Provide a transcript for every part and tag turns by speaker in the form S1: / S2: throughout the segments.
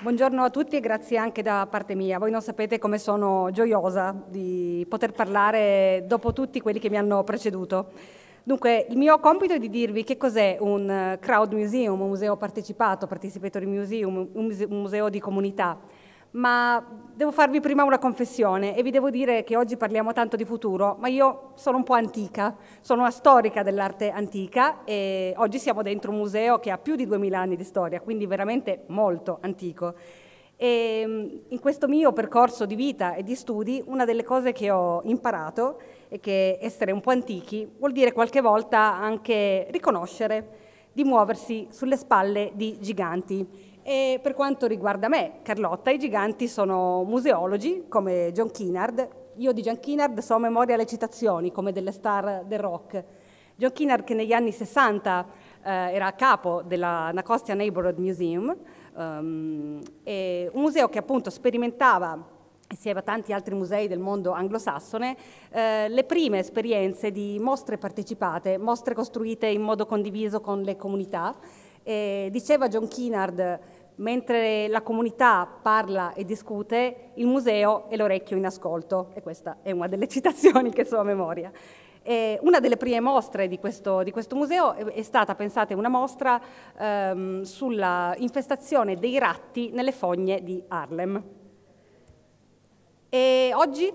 S1: Buongiorno a tutti e grazie anche da parte mia. Voi non sapete come sono gioiosa di poter parlare dopo tutti quelli che mi hanno preceduto. Dunque, il mio compito è di dirvi che cos'è un eh, crowd museum, un museo partecipato, participatory museum, un museo di comunità ma devo farvi prima una confessione e vi devo dire che oggi parliamo tanto di futuro, ma io sono un po' antica, sono una storica dell'arte antica e oggi siamo dentro un museo che ha più di 2000 anni di storia, quindi veramente molto antico. E mm, in questo mio percorso di vita e di studi, una delle cose che ho imparato è che essere un po' antichi vuol dire qualche volta anche riconoscere di muoversi sulle spalle di giganti. E per quanto riguarda me, Carlotta, i giganti sono museologi come John Kinnard. Io di John Kinnard so memoria alle citazioni, come delle star del rock. John Kinnard che negli anni 60 eh, era a capo della Nacostia Neighborhood Museum, um, un museo che appunto sperimentava insieme a tanti altri musei del mondo anglosassone, eh, le prime esperienze di mostre partecipate, mostre costruite in modo condiviso con le comunità. Eh, diceva John Kinnard, mentre la comunità parla e discute, il museo è l'orecchio in ascolto, e questa è una delle citazioni che so a memoria. E una delle prime mostre di questo, di questo, museo è stata, pensate, una mostra ehm, sulla infestazione dei ratti nelle fogne di Harlem. E oggi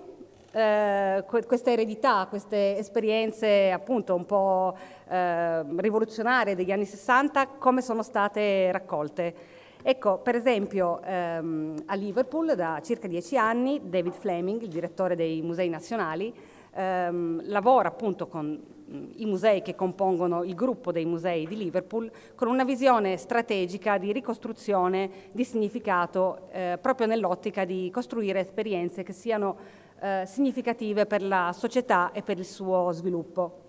S1: eh, questa eredità, queste esperienze appunto un po' eh, rivoluzionarie degli anni 60, come sono state raccolte? Ecco, per esempio, ehm, a Liverpool da circa dieci anni David Fleming, il direttore dei musei nazionali, ehm, lavora appunto con Mm, i musei che compongono il gruppo dei musei di Liverpool con una visione strategica di ricostruzione di significato eh, proprio nell'ottica di costruire esperienze che siano eh, significative per la società e per il suo sviluppo.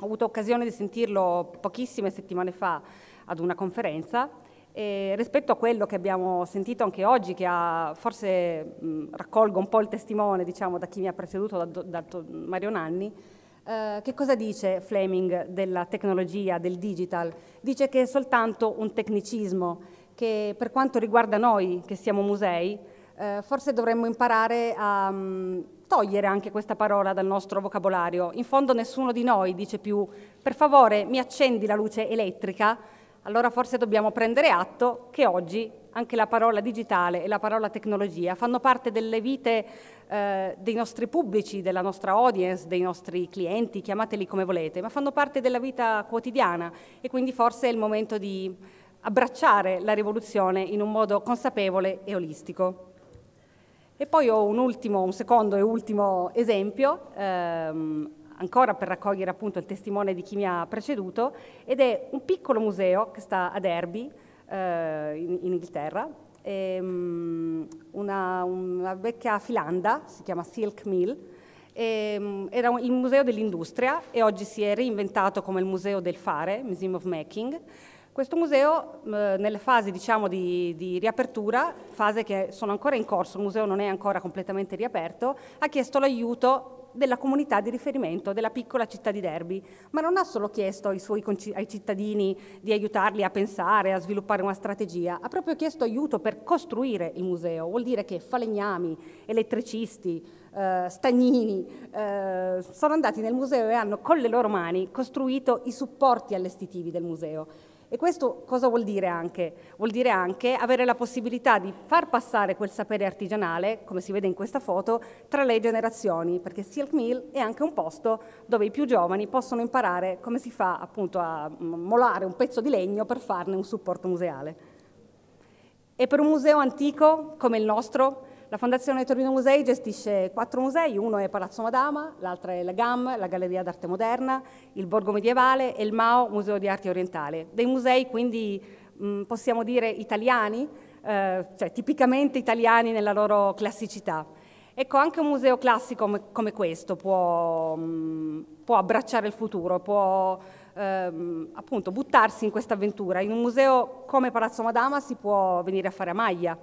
S1: Ho avuto occasione di sentirlo pochissime settimane fa ad una conferenza e rispetto a quello che abbiamo sentito anche oggi, che ha, forse mh, mm, raccolgo un po' il testimone diciamo, da chi mi ha preceduto, da, da Mario Nanni, eh, che cosa dice Fleming della tecnologia, del digital? Dice che è soltanto un tecnicismo, che per quanto riguarda noi che siamo musei, eh, forse dovremmo imparare a um, togliere anche questa parola dal nostro vocabolario. In fondo nessuno di noi dice più, per favore mi accendi la luce elettrica, allora forse dobbiamo prendere atto che oggi anche la parola digitale e la parola tecnologia fanno parte delle vite eh, dei nostri pubblici, della nostra audience, dei nostri clienti, chiamateli come volete, ma fanno parte della vita quotidiana e quindi forse è il momento di abbracciare la rivoluzione in un modo consapevole e olistico. E poi ho un ultimo, un secondo e ultimo esempio. Ehm, ancora per raccogliere appunto il testimone di chi mi ha preceduto, ed è un piccolo museo che sta a Derby, eh, in, in, Inghilterra, è, um, ehm, una, una, vecchia filanda, si chiama Silk Mill, e, um, era un, il museo dell'industria e oggi si è reinventato come il museo del fare, Museum of Making, questo museo eh, nelle fasi diciamo, di, di, riapertura, fase che sono ancora in corso, il museo non è ancora completamente riaperto, ha chiesto l'aiuto della comunità di riferimento della piccola città di Derby, ma non ha solo chiesto ai, suoi, ai cittadini di aiutarli a pensare, a sviluppare una strategia, ha proprio chiesto aiuto per costruire il museo, vuol dire che falegnami, elettricisti, eh, stagnini eh, sono andati nel museo e hanno con le loro mani costruito i supporti allestitivi del museo. E questo cosa vuol dire anche? Vuol dire anche avere la possibilità di far passare quel sapere artigianale, come si vede in questa foto, tra le generazioni, perché Silk Mill è anche un posto dove i più giovani possono imparare come si fa appunto a molare un pezzo di legno per farne un supporto museale. E per un museo antico come il nostro, la Fondazione Torino Musei gestisce quattro musei, uno è Palazzo Madama, l'altro è la GAM, la Galleria d'Arte Moderna, il Borgo Medievale e il MAO, Museo di Arte Orientale. Dei musei quindi possiamo dire italiani, eh, cioè tipicamente italiani nella loro classicità. Ecco, anche un museo classico come, questo può, può abbracciare il futuro, può ehm, appunto buttarsi in questa avventura. In un museo come Palazzo Madama si può venire a fare a maglia,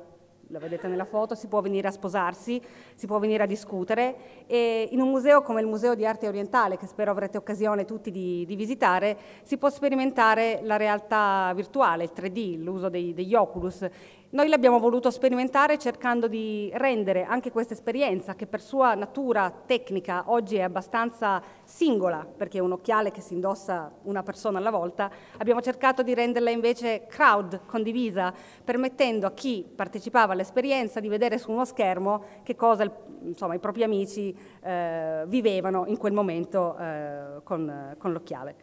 S1: la vedete nella foto, si può venire a sposarsi, si può venire a discutere e in un museo come il Museo di Arte Orientale, che spero avrete occasione tutti di, di visitare, si può sperimentare la realtà virtuale, il 3D, l'uso degli Oculus noi l'abbiamo voluto sperimentare cercando di rendere anche questa esperienza, che per sua natura tecnica oggi è abbastanza singola, perché è un occhiale che si indossa una persona alla volta, abbiamo cercato di renderla invece crowd, condivisa, permettendo a chi partecipava all'esperienza di vedere su uno schermo che cosa insomma, i propri amici eh, vivevano in quel momento eh, con, con l'occhiale.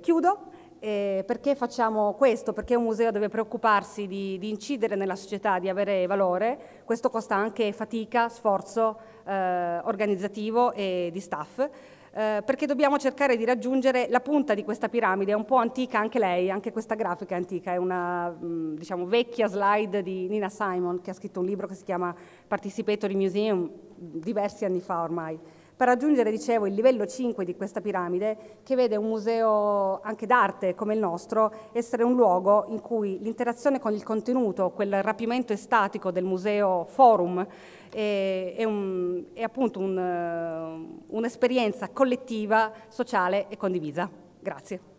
S1: chiudo eh, perché facciamo questo? Perché un museo deve preoccuparsi di, di, incidere nella società, di avere valore. Questo costa anche fatica, sforzo eh, organizzativo e di staff. Eh, perché dobbiamo cercare di raggiungere la punta di questa piramide, è un po' antica anche lei, anche questa grafica è antica, è una mh, mm, diciamo, vecchia slide di Nina Simon che ha scritto un libro che si chiama Participatory Museum diversi anni fa ormai per raggiungere, dicevo, il livello 5 di questa piramide che vede un museo anche d'arte come il nostro essere un luogo in cui l'interazione con il contenuto, quel rapimento estatico del museo forum è, è, un, è appunto un, un'esperienza collettiva, sociale e condivisa. Grazie.